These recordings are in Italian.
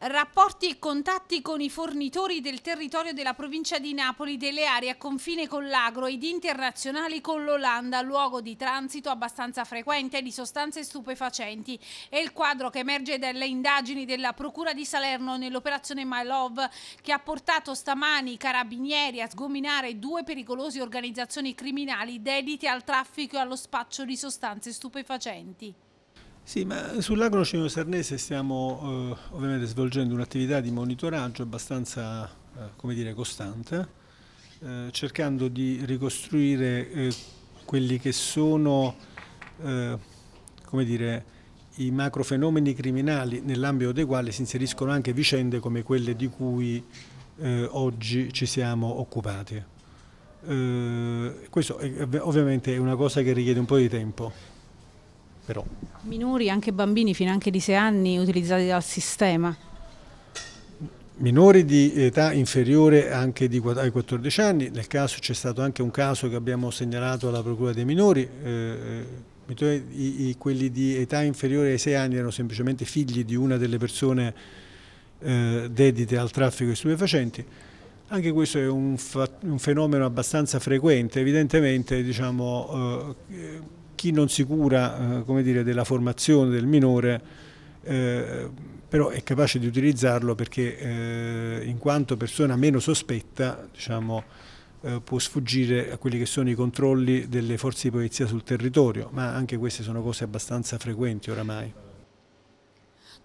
Rapporti e contatti con i fornitori del territorio della provincia di Napoli, delle aree a confine con l'agro ed internazionali con l'Olanda, luogo di transito abbastanza frequente di sostanze stupefacenti. È il quadro che emerge dalle indagini della Procura di Salerno nell'operazione My Love, che ha portato stamani i carabinieri a sgominare due pericolose organizzazioni criminali dedite al traffico e allo spaccio di sostanze stupefacenti. Sì, ma sull'agro sarnese stiamo eh, ovviamente svolgendo un'attività di monitoraggio abbastanza eh, dire, costante, eh, cercando di ricostruire eh, quelli che sono eh, dire, i macrofenomeni criminali nell'ambito dei quali si inseriscono anche vicende come quelle di cui eh, oggi ci siamo occupati. questo è, ovviamente è una cosa che richiede un po' di tempo però. Minori, anche bambini fino anche di 6 anni utilizzati dal sistema? Minori di età inferiore anche di, ai 14 anni, nel caso c'è stato anche un caso che abbiamo segnalato alla Procura dei minori, eh, eh i, i, quelli di età inferiore ai 6 anni erano semplicemente figli di una delle persone eh, dedite al traffico di stupefacenti. Anche questo è un, un fenomeno abbastanza frequente, evidentemente diciamo, eh, chi non si cura eh, dire, della formazione del minore eh, però è capace di utilizzarlo perché eh, in quanto persona meno sospetta diciamo, eh, può sfuggire a quelli che sono i controlli delle forze di polizia sul territorio, ma anche queste sono cose abbastanza frequenti oramai.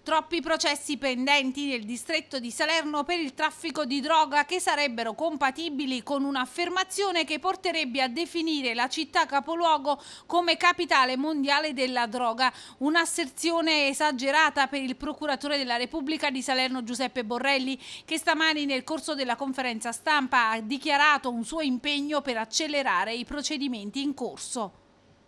Troppi processi pendenti nel distretto di Salerno per il traffico di droga che sarebbero compatibili con un'affermazione che porterebbe a definire la città capoluogo come capitale mondiale della droga. Un'asserzione esagerata per il procuratore della Repubblica di Salerno Giuseppe Borrelli che stamani nel corso della conferenza stampa ha dichiarato un suo impegno per accelerare i procedimenti in corso.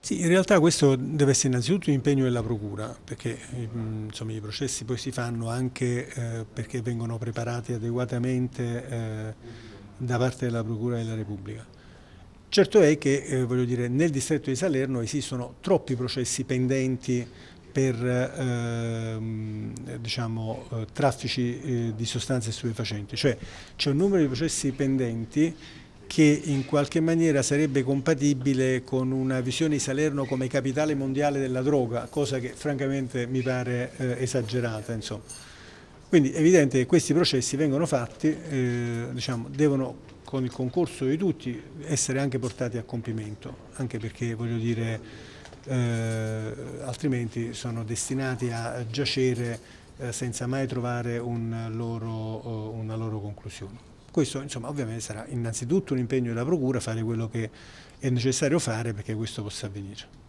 Sì, in realtà questo deve essere innanzitutto un impegno della Procura, perché ehm, insomma, i processi poi si fanno anche eh, perché vengono preparati adeguatamente eh, da parte della Procura della Repubblica. Certo è che eh, dire, nel distretto di Salerno esistono troppi processi pendenti per ehm, diciamo, eh, traffici di sostanze stupefacenti, cioè c'è un numero di processi pendenti che in qualche maniera sarebbe compatibile con una visione di Salerno come capitale mondiale della droga, cosa che francamente mi pare eh, esagerata. Insomma. Quindi è evidente che questi processi vengono fatti, eh, diciamo, devono con il concorso di tutti essere anche portati a compimento, anche perché voglio dire, eh, altrimenti sono destinati a giacere eh, senza mai trovare un loro, eh, una loro conclusione. Questo insomma, ovviamente sarà innanzitutto un impegno della Procura fare quello che è necessario fare perché questo possa avvenire.